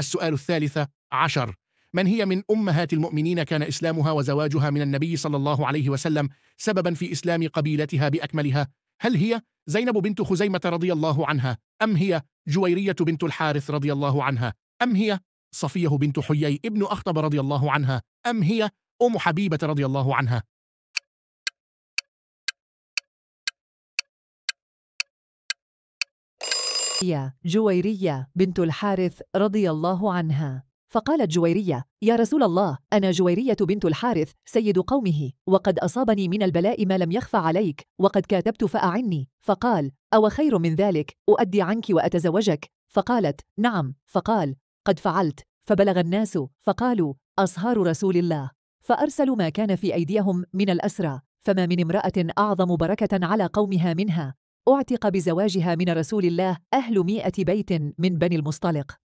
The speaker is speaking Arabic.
السؤال الثالث عشر من هي من أمهات المؤمنين كان إسلامها وزواجها من النبي صلى الله عليه وسلم سببا في إسلام قبيلتها بأكملها هل هي زينب بنت خزيمة رضي الله عنها أم هي جويرية بنت الحارث رضي الله عنها أم هي صفية بنت حيي ابن أخطب رضي الله عنها أم هي أم حبيبة رضي الله عنها هي جويرية بنت الحارث رضي الله عنها فقالت جويرية يا رسول الله أنا جويرية بنت الحارث سيد قومه وقد أصابني من البلاء ما لم يخفى عليك وقد كاتبت فأعني فقال أو خير من ذلك أؤدي عنك وأتزوجك فقالت نعم فقال قد فعلت فبلغ الناس فقالوا أصهار رسول الله فأرسلوا ما كان في أيديهم من الأسرى فما من امرأة أعظم بركة على قومها منها أعتق بزواجها من رسول الله أهل مئة بيت من بني المصطلق